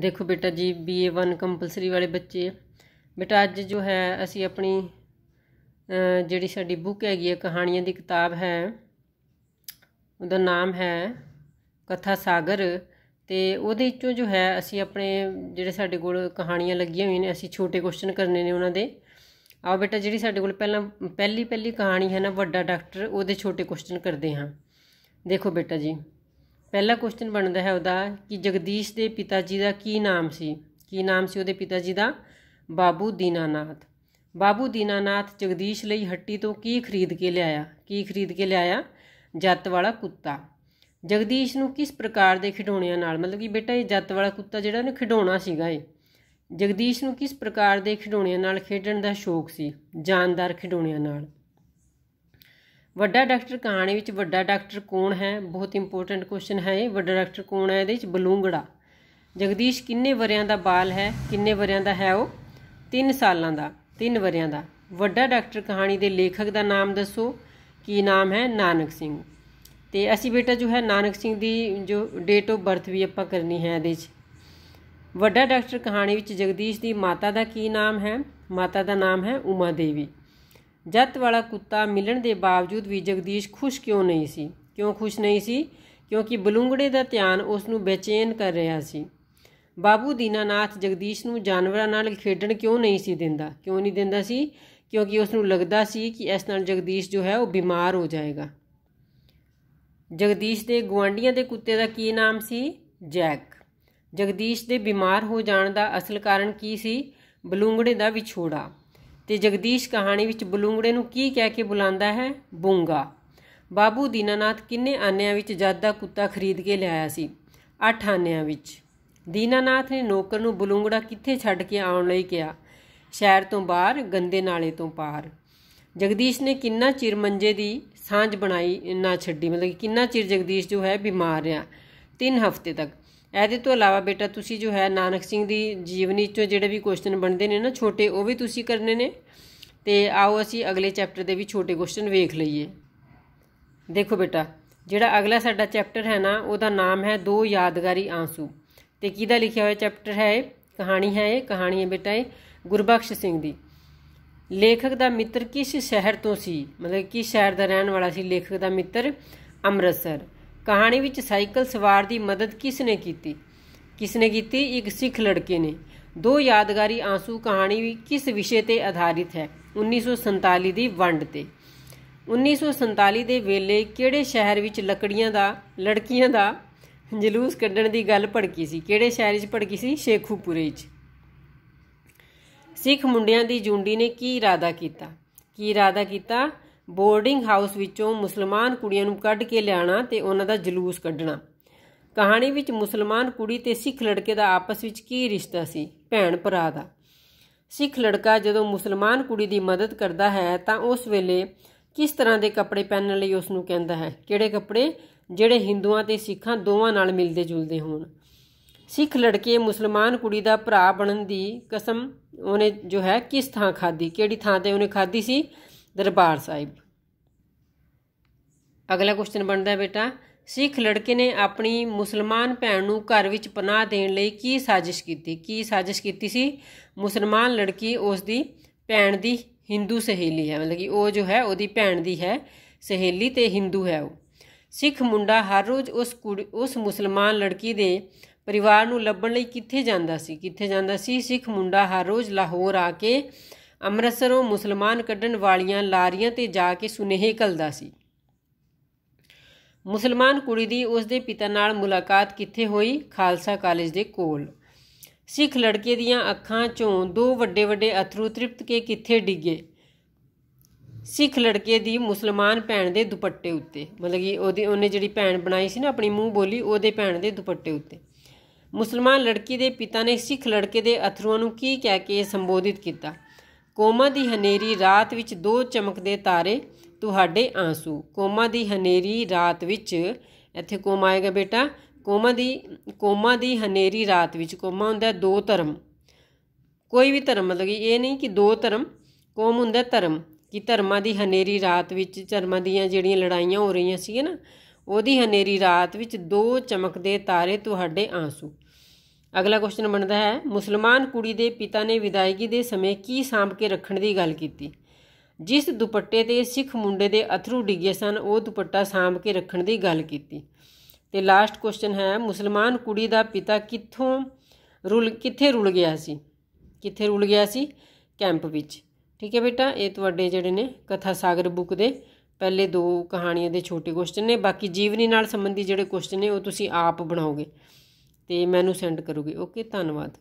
ਦੇਖੋ ਬੇਟਾ ਜੀ ਬੀਏ 1 ਕੰਪਲਸਰੀ ਵਾਲੇ ਬੱਚੇ ਬੇਟਾ ਅੱਜ ਜੋ ਹੈ ਅਸੀਂ ਆਪਣੀ ਜਿਹੜੀ ਸਾਡੀ ਬੁੱਕ ਹੈਗੀ ਹੈ ਕਹਾਣੀਆਂ ਦੀ ਕਿਤਾਬ ਹੈ ਉਹਦਾ ਨਾਮ ਹੈ ਕਥਾ ਸਾਗਰ ਤੇ ਉਹਦੇ ਵਿੱਚੋਂ ਜੋ ਹੈ ਅਸੀਂ ਆਪਣੇ ਜਿਹੜੇ ਸਾਡੇ ਕੋਲ ਕਹਾਣੀਆਂ ਲੱਗੀਆਂ ਹੋਈਆਂ ਨੇ ਅਸੀਂ ਛੋਟੇ ਕੁਐਸਚਨ ਕਰਨੇ ਨੇ ਉਹਨਾਂ ਦੇ ਆਓ ਬੇਟਾ ਜਿਹੜੀ ਸਾਡੇ ਕੋਲ ਪਹਿਲਾਂ ਪਹਿਲੀ ਪਹਿਲੀ ਕਹਾਣੀ ਹੈ ਨਾ ਵੱਡਾ ਡਾਕਟਰ ਉਹਦੇ ਛੋਟੇ ਕੁਐਸਚਨ ਕਰਦੇ ਹਾਂ ਦੇਖੋ ਬੇਟਾ ਜੀ ਪਹਿਲਾ ਕੁਐਸਚਨ ਬਣਦਾ ਹੈ ਉਹਦਾ ਕਿ ਜਗਦੀਸ਼ ਦੇ ਪਿਤਾ ਜੀ ਦਾ ਕੀ ਨਾਮ ਸੀ ਕੀ ਨਾਮ ਸੀ ਉਹਦੇ ਪਿਤਾ ਜੀ ਦਾ ਬਾਬੂ ਦੀਨਾਨਾਥ ਬਾਬੂ ਦੀਨਾਨਾਥ ਜਗਦੀਸ਼ ਲਈ ਹੱਟੀ ਤੋਂ ਕੀ ਖਰੀਦ ਕੇ ਲਿਆਇਆ ਕੀ ਖਰੀਦ ਕੇ ਲਿਆਇਆ ਜੱਤ ਵਾਲਾ ਕੁੱਤਾ ਜਗਦੀਸ਼ ਨੂੰ ਕਿਸ ਪ੍ਰਕਾਰ ਦੇ ਖਿਡੌਣਿਆਂ ਨਾਲ ਮਤਲਬ ਕਿ ਬੇਟਾ ਇਹ ਜੱਤ ਵਾਲਾ ਕੁੱਤਾ ਜਿਹੜਾ ਉਹਨੇ ਖਿਡੌਣਾ ਸੀਗਾ ਇਹ ਜਗਦੀਸ਼ ਨੂੰ ਕਿਸ ਪ੍ਰਕਾਰ ਦੇ ਖਿਡੌਣਿਆਂ ਨਾਲ ਖੇਡਣ ਦਾ ਸ਼ੌਕ ਸੀ ਜਾਨਦਾਰ ਖਿਡੌਣਿਆਂ ਨਾਲ ਵੱਡਾ ਡਾਕਟਰ ਕਹਾਣੀ ਵਿੱਚ ਵੱਡਾ ਡਾਕਟਰ ਕੌਣ ਹੈ ਬਹੁਤ ਇੰਪੋਰਟੈਂਟ ਕੁਐਸਚਨ ਹੈ ਇਹ ਵੱਡਾ ਡਾਕਟਰ ਕੌਣ ਹੈ ਇਹਦੇ ਵਿੱਚ ਬਲੂੰਗੜਾ ਜਗਦੀਸ਼ ਕਿੰਨੇ ਵਰਿਆਂ ਦਾ ਬਾਲ ਹੈ ਕਿੰਨੇ ਵਰਿਆਂ ਦਾ ਹੈ ਉਹ 3 ਸਾਲਾਂ ਦਾ 3 ਵਰਿਆਂ ਦਾ ਵੱਡਾ ਡਾਕਟਰ ਕਹਾਣੀ ਦੇ ਲੇਖਕ ਦਾ ਨਾਮ ਦੱਸੋ ਕੀ ਨਾਮ ਹੈ ਨਾਨਕ ਸਿੰਘ ਤੇ ਅਸੀਂ ਬੇਟਾ ਜੋ ਹੈ ਨਾਨਕ ਸਿੰਘ ਦੀ ਜੋ ਡੇਟ ਆਫ ਬਰਥ ਵੀ ਆਪਾਂ ਕਰਨੀ ਹੈ ਇਹਦੇ ਵਿੱਚ ਵੱਡਾ ਡਾਕਟਰ ਕਹਾਣੀ ਵਿੱਚ ਜਗਦੀਸ਼ ਦੀ ਮਾਤਾ ਦਾ ਕੀ ਨਾਮ ਹੈ ਮਾਤਾ ਦਾ ਨਾਮ ਹੈ ਉਮਾ ਦੇਵੀ ਜੱਤ ਵਾਲਾ ਕੁੱਤਾ ਮਿਲਣ ਦੇ ਬਾਵਜੂਦ ਵੀ ਜਗਦੀਸ਼ ਖੁਸ਼ ਕਿਉਂ ਨਹੀਂ ਸੀ ਕਿਉਂ ਖੁਸ਼ ਨਹੀਂ ਸੀ ਕਿਉਂਕਿ ਬਲੂੰਗੜੇ ਦਾ ਧਿਆਨ ਉਸ ਨੂੰ ਬੇਚੈਨ ਕਰ ਰਿਹਾ ਸੀ ਬਾਬੂ ਦੀਨਾਨਾਥ ਜਗਦੀਸ਼ ਨੂੰ ਜਾਨਵਰਾਂ ਨਾਲ ਖੇਡਣ ਕਿਉਂ ਨਹੀਂ ਸੀ ਦਿੰਦਾ ਕਿਉਂ ਨਹੀਂ ਦਿੰਦਾ ਸੀ ਕਿਉਂਕਿ ਉਸ ਨੂੰ ਲੱਗਦਾ ਸੀ ਕਿ ਇਸ ਨਾਲ ਜਗਦੀਸ਼ ਜੋ ਹੈ ਉਹ ਬਿਮਾਰ ਹੋ ਜਾਏਗਾ ਜਗਦੀਸ਼ ਦੇ ਗਵਾਂਡੀਆਂ ਦੇ ਕੁੱਤੇ ਦਾ ਕੀ ਨਾਮ ਸੀ ਜੈਕ ਜਗਦੀਸ਼ ਦੇ ਬਿਮਾਰ ਹੋ ਜਾਣ ਦਾ ਅਸਲ ਕਾਰਨ ਕੀ ਸੀ ਬਲੂੰਗੜੇ ਦਾ ਵਿਛੋੜਾ ਤੇ ਜਗਦੀਸ਼ ਕਹਾਣੀ ਵਿੱਚ ਬਲੂੰਗੜੇ ਨੂੰ ਕੀ ਕਹਿ ਕੇ ਬੁਲਾਉਂਦਾ ਹੈ ਬੂੰਗਾ ਬਾਬੂ ਦੀਨਾਨਾਥ ਕਿੰਨੇ ਆਨਿਆਂ ਵਿੱਚ ਜਾਦਾ ਕੁੱਤਾ ਖਰੀਦ ਕੇ ਲਿਆਇਆ ਸੀ 8 ਆਨਿਆਂ ਵਿੱਚ ਦੀਨਾਨਾਥ ਨੇ ਨੌਕਰ ਨੂੰ ਬਲੂੰਗੜਾ ਕਿੱਥੇ ਛੱਡ ਕੇ ਆਉਣ ਲਈ ਕਿਹਾ ਸ਼ਹਿਰ ਤੋਂ ਬਾਹਰ ਗੰਦੇ ਨਾਲੇ ਤੋਂ ਪਾਰ ਜਗਦੀਸ਼ ਨੇ ਕਿੰਨਾ ਚਿਰ ਮੰਜੇ ਦੀ ਸਾਂਝ ਬਣਾਈ ਨਾ ਛੱਡੀ ਮਤਲਬ ਕਿੰਨਾ ਚਿਰ ਜਗਦੀਸ਼ ਜੋ ਹੈ ਬਿਮਾਰ ਰਿਹਾ 3 ਹਫ਼ਤੇ ਤੱਕ ਇਹਦੇ ਤੋਂ ਇਲਾਵਾ ਬੇਟਾ ਤੁਸੀਂ ਜੋ ਹੈ ਨਾਨਕ ਸਿੰਘ ਦੀ ਜੀਵਨੀ ਚੋਂ ਜਿਹੜੇ ਵੀ ਕੁਐਸਚਨ ਬਣਦੇ ਨੇ ਨਾ ਛੋਟੇ ਉਹ ਵੀ ਤੁਸੀਂ ਕਰਨੇ ਨੇ ਤੇ ਆਓ ਅਸੀਂ ਅਗਲੇ ਚੈਪਟਰ ਦੇ ਵੀ ਛੋਟੇ ਕੁਐਸਚਨ ਵੇਖ ਲਈਏ ਦੇਖੋ ਬੇਟਾ ਜਿਹੜਾ ਅਗਲਾ ਸਾਡਾ ਚੈਪਟਰ ਹੈ ਨਾ ਉਹਦਾ ਨਾਮ ਹੈ ਦੋ ਯਾਦਗਾਰੀ ਆਂਸੂ ਤੇ ਕਿਹਦਾ ਲਿਖਿਆ ਹੋਇਆ ਚੈਪਟਰ ਹੈ ਇਹ ਕਹਾਣੀ ਹੈ ਇਹ ਕਹਾਣੀ ਹੈ ਬੇਟਾ ਇਹ ਗੁਰਬਖਸ਼ ਸਿੰਘ ਦੀ ਲੇਖਕ ਦਾ ਮਿੱਤਰ ਕਿਸ ਸ਼ਹਿਰ ਤੋਂ ਸੀ ਮਤਲਬ ਕਿਸ ਸ਼ਹਿਰ ਦਾ ਰਹਿਣ ਵਾਲਾ ਸੀ ਲੇਖਕ ਦਾ ਮਿੱਤਰ ਅੰਮ੍ਰਿਤਸਰ ਕਹਾਣੀ ਵਿੱਚ ਸਾਈਕਲ ਸਵਾਰ ਦੀ ਮਦਦ ਕਿਸ ਨੇ ਕੀਤੀ ਕਿਸ ਨੇ ਕੀਤੀ ਇੱਕ ਸਿੱਖ ਲੜਕੇ ਨੇ ਦੋ ਯਾਦਗਾਰੀ ਆਂਸੂ ਕਹਾਣੀ ਵੀ ਕਿਸ ਵਿਸ਼ੇ ਤੇ ਆਧਾਰਿਤ ਹੈ 1947 ਦੀ ਵੰਡ ਤੇ 1947 ਦੇ ਵੇਲੇ ਕਿਹੜੇ ਸ਼ਹਿਰ ਵਿੱਚ ਲੜਕੀਆਂ ਦਾ ਲੜਕੀਆਂ ਦਾ ਜਲੂਸ ਕੱਢਣ ਦੀ ਗੱਲ ਭੜਕੀ ਸੀ ਕਿਹੜੇ ਸ਼ਹਿਰ ਵਿੱਚ ਭੜਕੀ ਸੀ ਸ਼ੇਖੂਪੁਰੇ ਵਿੱਚ ਸਿੱਖ ਮੁੰਡਿਆਂ ਦੀ ਜੁੰਡੀ ਨੇ ਕੀ ਇਰਾਦਾ ਕੀਤਾ ਕੀ ਇਰਾਦਾ ਕੀਤਾ ਬੋਰਡਿੰਗ ਹਾਊਸ ਵਿੱਚੋਂ ਮੁਸਲਮਾਨ ਕੁੜੀਆਂ ਨੂੰ ਕੱਢ ਕੇ ਲਿਆਣਾ ਤੇ ਉਹਨਾਂ ਦਾ ਜਲੂਸ ਕੱਢਣਾ ਕਹਾਣੀ ਵਿੱਚ ਮੁਸਲਮਾਨ ਕੁੜੀ ਤੇ ਸਿੱਖ ਲੜਕੇ ਦਾ ਆਪਸ ਵਿੱਚ ਕੀ ਰਿਸ਼ਤਾ ਸੀ ਭੈਣ ਭਰਾ ਦਾ ਸਿੱਖ ਲੜਕਾ ਜਦੋਂ ਮੁਸਲਮਾਨ ਕੁੜੀ ਦੀ ਮਦਦ ਕਰਦਾ ਹੈ ਤਾਂ ਉਸ ਵੇਲੇ ਕਿਸ ਤਰ੍ਹਾਂ ਦੇ ਕੱਪੜੇ ਪਹਿਨਣ ਲਈ ਉਸ ਨੂੰ ਕਹਿੰਦਾ ਹੈ ਕਿਹੜੇ ਕੱਪੜੇ ਜਿਹੜੇ ਹਿੰਦੂਆਂ ਤੇ ਸਿੱਖਾਂ ਦੋਵਾਂ ਨਾਲ ਮਿਲਦੇ ਜੁਲਦੇ ਹੋਣ ਸਿੱਖ ਲੜਕੇ ਮੁਸਲਮਾਨ ਕੁੜੀ ਦਾ ਭਰਾ ਬਣਨ ਦੀ ਕਸਮ ਉਹਨੇ ਜੋ ਹੈ ਕਿਸ ਥਾਂ ਖਾਦੀ ਕਿਹੜੀ ਥਾਂ ਤੇ ਉਹਨੇ ਖਾਦੀ ਸੀ ਦਰਬਾਰ ਸਾਹਿਬ ਅਗਲਾ ਕੁਐਸਚਨ ਬਣਦਾ ਬੇਟਾ ਸਿੱਖ ਲੜਕੇ ਨੇ ਆਪਣੀ ਮੁਸਲਮਾਨ ਭੈਣ ਨੂੰ ਘਰ ਵਿੱਚ ਪਨਾਹ ਦੇਣ ਲਈ ਕੀ ਸਾਜ਼ਿਸ਼ ਕੀਤੀ ਕੀ ਸਾਜ਼ਿਸ਼ ਕੀਤੀ ਸੀ ਮੁਸਲਮਾਨ ਲੜਕੀ ਉਸ ਦੀ ਭੈਣ ਦੀ ਹਿੰਦੂ ਸਹੇਲੀ ਹੈ ਮਤਲਬ ਕਿ ਉਹ ਜੋ ਹੈ ਉਹਦੀ ਭੈਣ ਦੀ ਹੈ ਸਹੇਲੀ ਤੇ ਹਿੰਦੂ ਹੈ ਉਹ ਸਿੱਖ ਮੁੰਡਾ ਹਰ ਰੋਜ਼ ਉਸ ਉਸ ਮੁਸਲਮਾਨ ਲੜਕੀ ਦੇ ਪਰਿਵਾਰ ਨੂੰ ਲੱਭਣ ਲਈ ਕਿੱਥੇ ਜਾਂਦਾ ਸੀ ਕਿੱਥੇ ਜਾਂਦਾ ਸੀ ਸਿੱਖ ਮੁੰਡਾ ਹਰ ਰੋਜ਼ ਲਾਹੌਰ ਆ ਕੇ ਅੰਮ੍ਰਿਤਸਰੋਂ ਮੁਸਲਮਾਨ ਕੱਢਣ ਵਾਲੀਆਂ ਲਾਰੀਆਂ ਤੇ ਜਾ ਕੇ ਸੁਨੇਹੇ ਕਲਦਾ ਸੀ ਮੁਸਲਮਾਨ ਕੁੜੀ ਦੀ ਉਸ ਦੇ ਪਿਤਾ ਨਾਲ ਮੁਲਾਕਾਤ ਕਿੱਥੇ ਹੋਈ ਖਾਲਸਾ ਕਾਲਜ ਦੇ ਕੋਲ ਸਿੱਖ ਲੜਕੇ ਦੀਆਂ ਅੱਖਾਂ ਚੋਂ ਦੋ ਵੱਡੇ ਵੱਡੇ ਅਥਰੂ ਤ੍ਰਿਪਤ ਕੇ ਕਿੱਥੇ ਡਿੱਗੇ ਸਿੱਖ ਲੜਕੇ ਦੀ ਮੁਸਲਮਾਨ ਭੈਣ ਦੇ ਦੁਪੱਟੇ ਉੱਤੇ ਮਤਲਬ ਕਿ ਉਹਦੀ ਉਹਨੇ ਜਿਹੜੀ ਭੈਣ ਬਣਾਈ ਸੀ ਨਾ ਆਪਣੀ ਮੂੰਹ ਬੋਲੀ ਉਹਦੇ ਭੈਣ ਦੇ ਦੁਪੱਟੇ ਉੱਤੇ ਮੁਸਲਮਾਨ ਲੜਕੀ ਦੇ ਪਿਤਾ ਨੇ ਸਿੱਖ ਲੜਕੇ ਦੇ ਅਥਰੂਆਂ ਨੂੰ ਕੀ ਕਹਿ ਕੇ ਸੰਬੋਧਿਤ ਕੀਤਾ ਕੋਮਾ ਦੀ ਹਨੇਰੀ ਰਾਤ ਵਿੱਚ ਦੋ ਚਮਕਦੇ ਤਾਰੇ ਤੁਹਾਡੇ ਆਂਸੂ ਕੋਮਾ ਦੀ ਹਨੇਰੀ ਰਾਤ ਵਿੱਚ ਇੱਥੇ ਕੋਮਾ ਆਏਗਾ ਬੇਟਾ ਕੋਮਾ ਦੀ ਕੋਮਾ ਦੀ ਹਨੇਰੀ ਰਾਤ ਵਿੱਚ ਕੋਮਾ ਹੁੰਦਾ ਦੋ ਧਰਮ ਕੋਈ ਵੀ ਧਰਮ ਮਤਲਬ ਇਹ ਨਹੀਂ ਕਿ ਦੋ ਧਰਮ ਕੋਮ ਹੁੰਦਾ ਧਰਮ ਕਿ ਧਰਮਾਂ ਦੀ ਹਨੇਰੀ ਰਾਤ ਵਿੱਚ ਧਰਮਾਂ ਦੀਆਂ ਜਿਹੜੀਆਂ ਲੜਾਈਆਂ ਹੋ ਰਹੀਆਂ ਸੀ ਨਾ ਉਹਦੀ ਹਨੇਰੀ ਰਾਤ ਵਿੱਚ ਦੋ ਚਮਕਦੇ ਤਾਰੇ ਤੁਹਾਡੇ ਆਂਸੂ ਅਗਲਾ ਕੁਐਸਚਨ ਬਣਦਾ ਹੈ ਮੁਸਲਮਾਨ ਕੁੜੀ ਦੇ ਪਿਤਾ ਨੇ ਵਿਦਾਇਗੀ ਦੇ ਸਮੇਂ ਕੀ ਸਾਂਭ ਕੇ ਰੱਖਣ ਦੀ ਗੱਲ ਕੀਤੀ ਜਿਸ ਦੁਪੱਟੇ ਤੇ ਸਿੱਖ ਮੁੰਡੇ ਦੇ ਅਥਰੂ ਡਿੱਗੇ ਸਨ ਉਹ ਦੁਪੱਟਾ ਸਾਂਭ ਕੇ ਰੱਖਣ ਦੀ ਗੱਲ ਕੀਤੀ ਤੇ ਲਾਸਟ ਕੁਐਸਚਨ ਹੈ ਮੁਸਲਮਾਨ ਕੁੜੀ ਦਾ ਪਿਤਾ ਕਿੱਥੋਂ ਰੁਲ ਕਿੱਥੇ ਰੁਲ ਗਿਆ ਸੀ ਕਿੱਥੇ ਰੁਲ ਗਿਆ ਸੀ ਕੈਂਪ ਵਿੱਚ ਠੀਕ ਹੈ ਬੇਟਾ ਇਹ ਤੁਹਾਡੇ ਜਿਹੜੇ ਨੇ ਕਥਾ ਸਾਗਰ ਬੁੱਕ ਦੇ ਪਹਿਲੇ ਦੋ ਕਹਾਣੀਆਂ ਦੇ ਛੋਟੇ ਕੁਐਸਚਨ ਨੇ ਬਾਕੀ ਜੀਵਨੀ ਨਾਲ ਸੰਬੰਧੀ ਜਿਹੜੇ ਕੁਐਸਚਨ ਨੇ ਉਹ ਤੁਸੀਂ ਆਪ ਬਣਾਓਗੇ ਤੇ ਮੈਨੂੰ ਸੈਂਡ ਕਰੋਗੇ ਓਕੇ ਧੰਨਵਾਦ